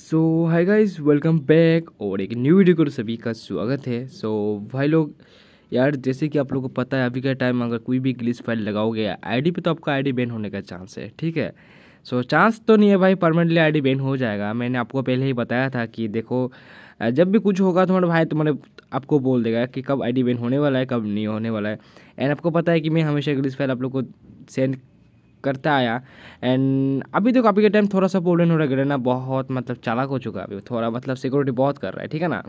सो hi guys welcome back और एक new video को तो सभी का स्वागत है सो so, भाई लोग यार जैसे कि आप लोगों को पता है अभी का टाइम अगर कोई भी ग्लिस फाइल लगाओगे आईडी पे तो आपका आईडी बैन होने का चांस है ठीक है सो so, चांस तो नहीं है भाई परमानेंटली आईडी बैन हो जाएगा मैंने आपको पहले ही बताया था कि देखो जब भी कुछ होगा तुम्हारे भाई तुम्हारे आपको बोल देगा कि कब डी बैन होने वाला है कब नहीं होने वाला है एंड आपको पता है कि मैं हमेशा ग्लिस फाइल आप लोग को सेंड करता आया एंड अभी देखो अभी के टाइम थोड़ा सा प्रॉब्लम हो रहा है ग्रेना बहुत मतलब चालाक हो चुका है अभी थोड़ा मतलब सिक्योरिटी बहुत कर रहा है ठीक है ना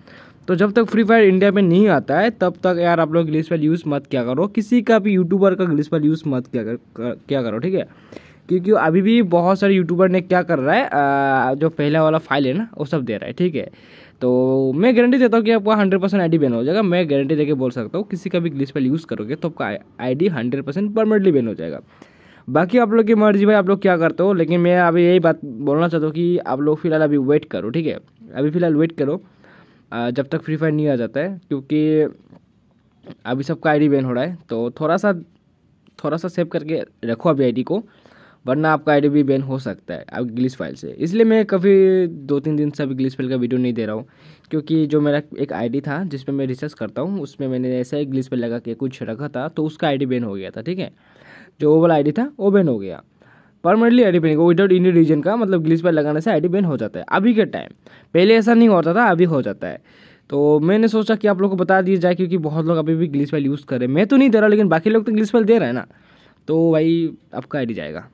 तो जब तक फ्री फायर इंडिया में नहीं आता है तब तक यार आप लोग ग्लिस वाल यूज़ मत क्या करो किसी का भी यूट्यूबर का ग्लिस वाल यूज़ मत क्या कर, क्या करो ठीक है क्योंकि अभी भी बहुत सारे यूट्यूबर ने क्या कर रहा है आ, जो पहला वाला फाइल है ना वो सब दे रहा है ठीक है तो मैं गारंटी देता हूँ कि आपका हंड्रेड परसेंट आई बैन हो जाएगा मैं गारंटी देके बोल सकता हूँ किसी का भी ग्लिस पर यूज़ करोगे तो आपका I D hundred percent permanently ban हो जाएगा बाकी आप लोग की मर्जी भाई आप लोग क्या करते हो लेकिन मैं अभी यही बात बोलना चाहता हूँ कि आप लोग फिलहाल अभी वेट करो ठीक है अभी फ़िलहाल वेट करो जब तक फ्री फायर नहीं आ जाता है क्योंकि अभी सबका आई डी बैन हो रहा है तो थोड़ा सा थोड़ा सा सेव करके रखो अभी आई को वरना आपका आईडी भी बैन हो सकता है अब ग्लिस फाइल से इसलिए मैं कभी दो तीन दिन से अभी ग्लिस फाइल का वीडियो नहीं दे रहा हूँ क्योंकि जो मेरा एक आईडी था जिसमें मैं रिसर्च करता हूँ उसमें मैंने ऐसा ही ग्लिस फाइल लगा के कुछ रखा था तो उसका आईडी बैन हो गया था ठीक है जो ओवल आईडी था वो बैन हो गया permanently I D ban without any reason का मतलब ग्लिस फाइल लगाने से आई बैन हो जाता है अभी के टाइम पहले ऐसा नहीं होता था अभी हो जाता है तो मैंने सोचा कि आप लोग को बता दिया जाए क्योंकि बहुत लोग अभी भी इंग्लिश फाइल यूज़ कर रहे हैं मैं तो नहीं दे रहा लेकिन बाकी लोग तो ग्लिस फाइल दे रहे हैं ना तो भाई आपका आईडी जाएगा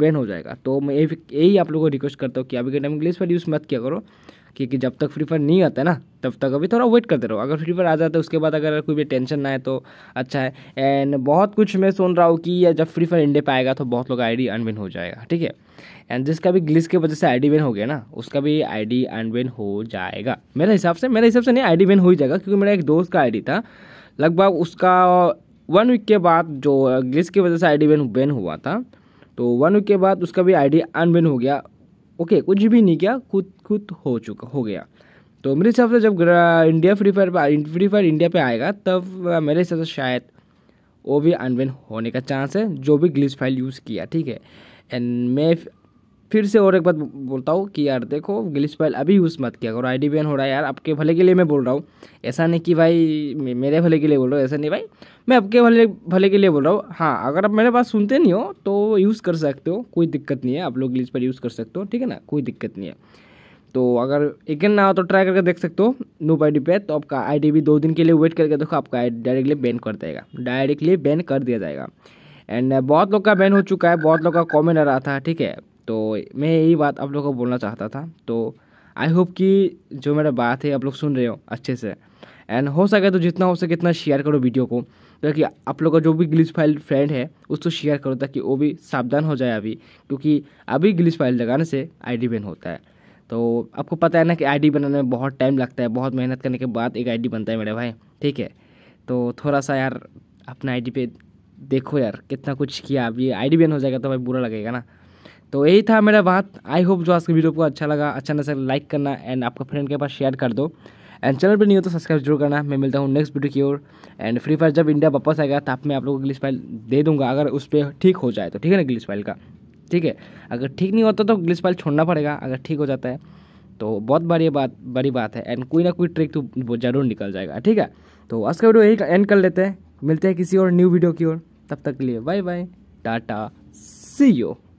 बैन हो जाएगा तो मैं यही यही आप लोगों को रिक्वेस्ट करता हूँ कि अभी के टाइम इंग्लिश पर यूज़ मत किया करो क्योंकि जब तक फ्री फायर नहीं आता है ना तब तक अभी थोड़ा वेट करते रहो अगर फ्री फायर आ जाता है उसके बाद अगर कोई भी टेंशन ना है तो अच्छा है एंड बहुत कुछ मैं सुन रहा हूँ कि जब फ्री फायर इंडिया पे आएगा तो बहुत लोग आईडी अनबेन हो जाएगा ठीक है एंड जिसका भी ग्लिस की वजह से आईडी बेन हो गया ना उसका भी आई डी हो जाएगा मेरे हिसाब से मेरे हिसाब से नहीं आई बेन हो ही जाएगा क्योंकि मेरा एक दोस्त का आई था लगभग उसका वन वीक के बाद जो ग्लिस की वजह से आई डी बेन हुआ था तो वन वीक के बाद उसका भी आईडी अनबिन हो गया ओके कुछ भी नहीं किया खुद खुद हो चुका हो गया तो मेरे हिसाब से जब इंडिया फ्री फायर पर फ्री फायर इंडिया पे आएगा तब मेरे हिसाब से शायद वो भी अनबिन होने का चांस है जो भी ग्लिस फाइल यूज़ किया ठीक है एंड मैं फिर से और एक बात बोलता हूँ कि यार देखो गिलिस फाइल अभी यूज़ मत किया करो डी बैन हो रहा है यार आपके भले के लिए मैं बोल रहा हूँ ऐसा नहीं कि भाई मेरे भले के लिए बोल रहा हूँ ऐसा नहीं भाई मैं आपके भले भले के लिए बोल रहा हूँ हाँ अगर आप मेरे पास सुनते नहीं हो तो यूज़ कर सकते हो कोई दिक्कत नहीं है आप लोग गिलिस फाइल यूज़ कर सकते हो ठीक है ना कोई दिक्कत नहीं है तो अगर एक ना हो तो ट्राई करके देख सकते हो नूप आई पे तो आपका आई डी भी दो दिन के लिए वेट करके देखो आपका आई डायरेक्टली बैन कर देगा डायरेक्टली बैन कर दिया जाएगा एंड बहुत लोग का बैन हो चुका है बहुत लोग का कॉमेंट आ रहा था ठीक है तो मैं यही बात आप लोगों को बोलना चाहता था तो आई होप कि जो मेरा बात है आप लोग सुन रहे हो अच्छे से एंड हो सके तो जितना हो सके इतना शेयर करो वीडियो को ताकि आप लोग का जो भी ग्लिच फाइल फ्रेंड है उसको शेयर करो ताकि वो भी सावधान हो जाए अभी क्योंकि अभी ग्लिच फाइल लगाने से आईडी बैन होता है तो आपको पता है ना कि आईडी बनाने में बहुत टाइम लगता है बहुत मेहनत करने के बाद एक आईडी बनता है मेरे भाई ठीक है तो थोड़ा सा यार अपना आई पे देखो यार कितना कुछ किया अभी डी बैन हो जाएगा तो भाई बुरा लगेगा ना तो यही था मेरा बात आई होप जो आज के वीडियो को अच्छा लगा अच्छा नजर लाइक करना एंड आपका फ्रेंड के पास शेयर कर दो एंड चैनल पर नहीं हो तो सब्सक्राइब जरूर करना मैं मिलता हूँ नेक्स्ट वीडियो की ओर एंड फ्री फायर जब इंडिया वापस आएगा तब मैं आप लोगों को ग्लिस फाइल दे दूंगा अगर उस पर ठीक हो जाए तो ठीक है ना ग्लिस फाइल का ठीक है अगर ठीक नहीं होता तो ग्लिस फाइल छोड़ना पड़ेगा अगर ठीक हो जाता है तो बहुत बड़ी बात बड़ी बात है एंड कोई ना कोई ट्रिक तो ज़रूर निकल जाएगा ठीक है तो आज का वीडियो यही एंड कर लेते हैं मिलते हैं किसी और न्यू वीडियो की ओर तब तक के लिए bye bye tata see you